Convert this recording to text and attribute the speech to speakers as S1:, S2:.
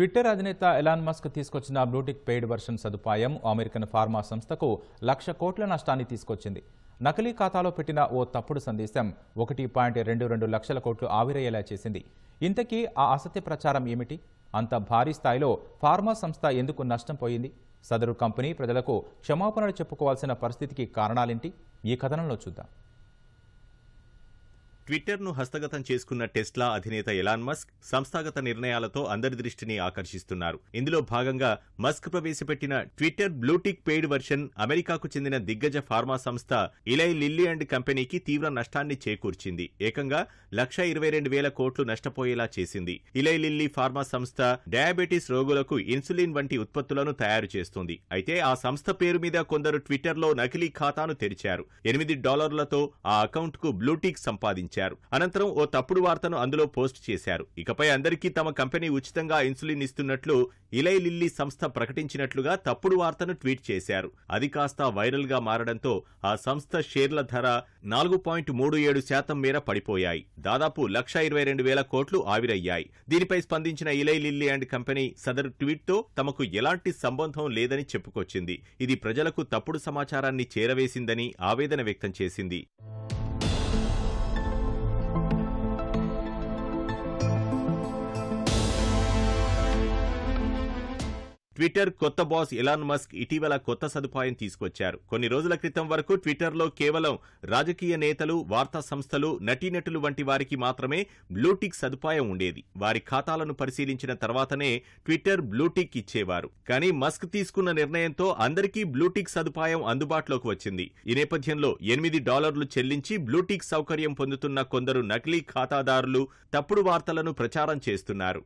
S1: Twitter అధినేత Elon Musk తీసుకొచ్చిన blue tick paid version సదుపాయం అమెరికన్ ఫార్మా సంస్థకు లక్ష కోట్ల నష్టాన్ని తీసుకొచ్చింది నకిలీ ఖాతాలో పెట్టిన ఓ తప్పుడు సందేశం ఒకటి పాయింట్ రెండు రెండు లక్షల కోట్లు ఆవిరయ్యేలా చేసింది ఇంతకీ ఆ అసత్య ప్రచారం ఏమిటి అంత భారీ స్థాయిలో ఫార్మా సంస్థ ఎందుకు నష్టం పోయింది సదరు కంపెనీ ప్రజలకు క్షమాపణలు చెప్పుకోవాల్సిన పరిస్థితికి కారణాలేంటి ఈ కథనంలో చూద్దాం
S2: ట్విట్టర్ను హస్తగతం చేసుకున్న టెస్లా అధినేత ఎలాన్ మస్క్ సంస్థాగత నిర్ణయాలతో అందరి దృష్టిని ఆకర్షిస్తున్నారు ఇందులో భాగంగా మస్క్ ప్రవేశపెట్టిన ట్విట్టర్ బ్లూటిక్ పెయిడ్ వర్షన్ అమెరికాకు చెందిన దిగ్గజ ఫార్మా సంస్థ ఇలై లిల్లీ అండ్ కంపెనీకి తీవ్ర నష్టాన్ని చేకూర్చింది ఏకంగా లక్ష ఇరవై రెండు వేల కోట్లు నష్టపోయేలా చేసింది ఇలై లిల్లీ ఫార్మా సంస్థ డయాబెటీస్ రోగులకు ఇన్సులిన్ వంటి ఉత్పత్తులను తయారు చేస్తుంది అయితే ఆ సంస్థ పేరు మీద కొందరు ట్విట్టర్లో నకిలీ ఖాతాను తెరిచారు ఎనిమిది డాలర్లతో ఆ అకౌంట్కు బ్లూటిక్ సంపాదించారు ప్రచురించారు అనంతరం ఓ తప్పుడు వార్తను అందులో పోస్ట్ చేశారు ఇకపై అందరికీ తమ కంపెనీ ఉచితంగా ఇన్సులిన్ ఇస్తున్నట్లు ఇలై లిల్లీ సంస్థ ప్రకటించినట్లుగా తప్పుడు వార్తను ట్వీట్ చేశారు అది కాస్త వైరల్ గా మారడంతో ఆ సంస్థ షేర్ల ధర నాలుగు పాయింట్ మూడు ఏడు శాతం మేర పడిపోయాయి దాదాపు లక్ష ఇరవై రెండు వేల కోట్లు ఆవిరయ్యాయి దీనిపై స్పందించిన ఇలై లిల్లీ అండ్ కంపెనీ సదరు ట్వీట్తో తమకు ఎలాంటి సంబంధం లేదని చెప్పుకొచ్చింది ఇది ప్రజలకు తప్పుడు సమాచారాన్ని చేరవేసిందని ఆవేదన వ్యక్తం చేసింది ట్విట్టర్ కొత్త బాస్ ఎలాన్ మస్క్ ఇటీవల కొత్త సదుపాయం తీసుకొచ్చారు కొన్ని రోజుల క్రితం వరకు ట్విట్టర్లో కేవలం రాజకీయ నేతలు వార్తా సంస్థలు నటీనటులు వంటి వారికి మాత్రమే బ్లూటిక్ సదుపాయం ఉండేది వారి ఖాతాలను పరిశీలించిన తర్వాతనే ట్విట్టర్ బ్లూటిక్ ఇచ్చేవారు కానీ మస్క్ తీసుకున్న నిర్ణయంతో అందరికీ బ్లూటిక్ సదుపాయం అందుబాటులోకి వచ్చింది ఈ నేపథ్యంలో ఎనిమిది డాలర్లు చెల్లించి బ్లూటిక్ సౌకర్యం పొందుతున్న కొందరు నకిలీ ఖాతాదారులు తప్పుడు వార్తలను ప్రచారం చేస్తున్నారు